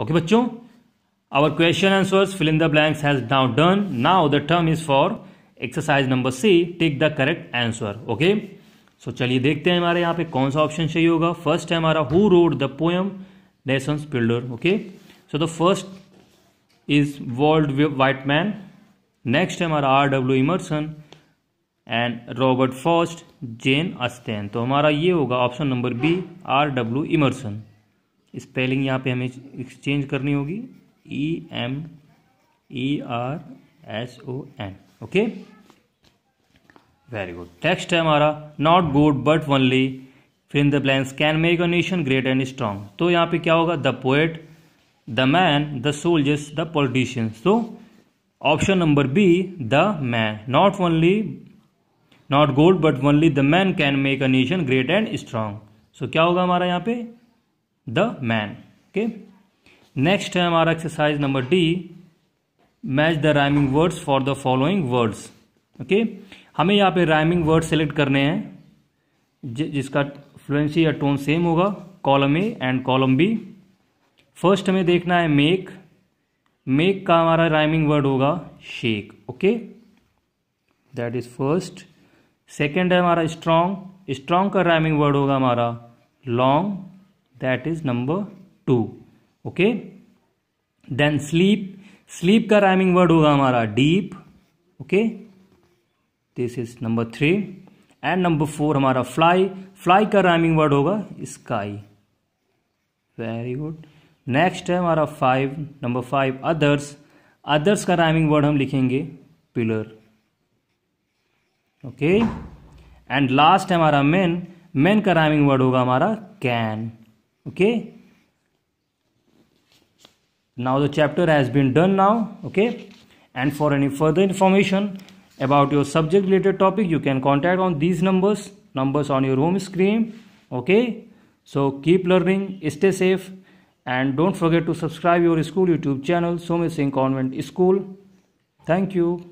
okay बच्चों our question answer filling the blanks blanks has now done now the term is for exercise number c take the correct answer so चलिए देखते हैं हमारे यहाँ पे कौन सा ऑप्शन चाहिए होगा फर्स्ट है हमारा who wrote the poem nation builder okay so the first is Walt Whitman next है हमारा R W Emerson and Robert Frost Jane Austen तो हमारा ये होगा option number B R W Emerson spelling यहाँ पे हमें एक्सचेंज करनी होगी E M E R S O N okay very good text है हमारा not good but only fill the blanks can make a nation great and strong तो यहाँ पे क्या होगा the poet the man the soldiers the politicians तो option number B the man not only not gold but only the man can make a nation great and strong so क्या होगा हमारा यहाँ पे द मैन ओके नेक्स्ट है हमारा exercise number D match the rhyming words for the following words okay हमें यहाँ पे राइमिंग वर्ड सेलेक्ट करने हैं जिसका फ्लुएंसी या टोन सेम होगा column A and column B first हमें देखना है मेक मेक का हमारा राइमिंग वर्ड होगा shake okay that is first second है हमारा स्ट्रांग स्ट्रांग का राइमिंग वर्ड होगा हमारा long that is number two okay then sleep sleep का राइमिंग वर्ड होगा हमारा deep okay this is number three and number four हमारा फ्लाई फ्लाई का राइमिंग वर्ड होगा स्काई वेरी गुड नेक्स्ट है हमारा five number five others others का rhyming word हम लिखेंगे पिलर ओके एंड लास्ट है हमारा मेन मेन का राइमिंग वर्ड होगा हमारा can okay now the chapter has been done now okay and for any further information about your subject related topic you can contact on these numbers numbers on your home screen okay so keep learning stay safe and don't forget to subscribe your school youtube channel Singh convent school thank you